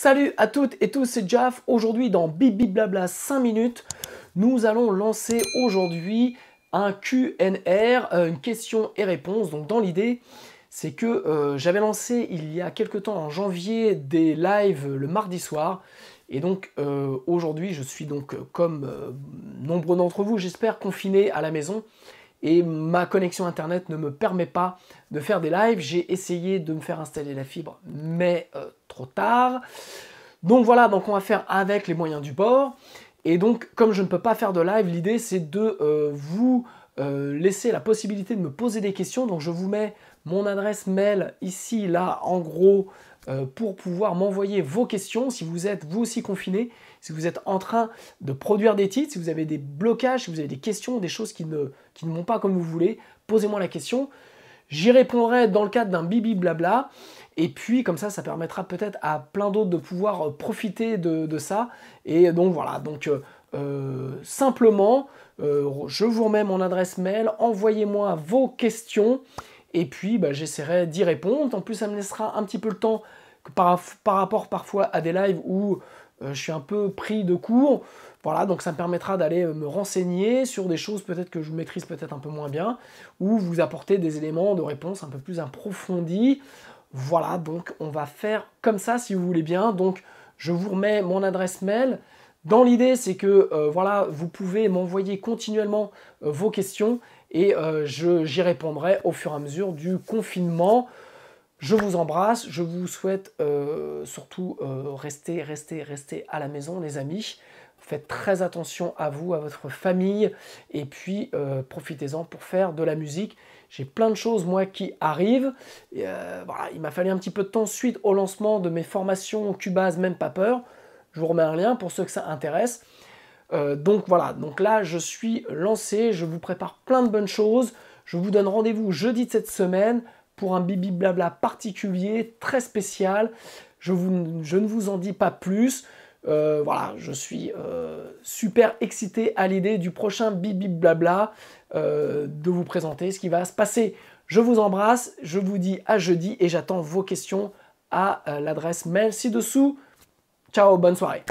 Salut à toutes et tous, c'est Jaff. Aujourd'hui dans Bibi Blabla 5 minutes, nous allons lancer aujourd'hui un QNR, euh, une question et réponse. Donc dans l'idée, c'est que euh, j'avais lancé il y a quelque temps en janvier des lives le mardi soir. Et donc euh, aujourd'hui, je suis donc comme nombre nombreux d'entre vous, j'espère confiné à la maison et ma connexion internet ne me permet pas de faire des lives. J'ai essayé de me faire installer la fibre, mais euh, trop tard. Donc voilà, donc on va faire avec les moyens du bord. Et donc, comme je ne peux pas faire de live, l'idée c'est de euh, vous laissez euh, laisser la possibilité de me poser des questions. Donc je vous mets mon adresse mail ici, là, en gros, euh, pour pouvoir m'envoyer vos questions si vous êtes vous aussi confiné, si vous êtes en train de produire des titres, si vous avez des blocages, si vous avez des questions, des choses qui ne, qui ne vont pas comme vous voulez, posez-moi la question. J'y répondrai dans le cadre d'un bibi blabla. Et puis comme ça, ça permettra peut-être à plein d'autres de pouvoir euh, profiter de, ça. Et donc voilà, donc... Euh, simplement, euh, je vous remets mon adresse mail, envoyez-moi vos questions, et puis bah, j'essaierai d'y répondre. En plus, ça me laissera un petit peu le temps par, rapport parfois à des lives où euh, je suis un peu pris de court. Voilà, donc ça me permettra d'aller me renseigner sur des choses peut-être que je maîtrise peut-être un peu moins bien, ou vous apporter des éléments de réponse un peu plus approfondis. Voilà, donc on va faire comme ça si vous voulez bien. Donc je vous remets mon adresse mail. Dans l'idée, c'est que euh, voilà, vous pouvez m'envoyer continuellement euh, vos questions et euh, j'y répondrai au fur et à mesure du confinement. Je vous embrasse, je vous souhaite surtout rester, rester, rester à la maison, les amis. Faites très attention à vous, à votre famille, et puis profitez-en pour faire de la musique j'ai plein de choses moi qui arrivent. voilà, il m'a fallu un petit peu de temps suite au lancement de mes formations Cubase, même pas peur. Je vous remets un lien pour ceux que ça intéresse. Euh, donc voilà, donc là je suis lancé, je vous prépare plein de bonnes choses. Je vous donne rendez-vous jeudi de cette semaine pour un bibi blabla particulier, très spécial. Je, vous, je ne vous en dis pas plus. Euh, voilà, je suis euh, super excité à l'idée du prochain bibi blabla de vous présenter ce qui va se passer. Je vous embrasse, je vous dis à jeudi et j'attends vos questions à l'adresse mail ci-dessous. Ciao, bonne soirée.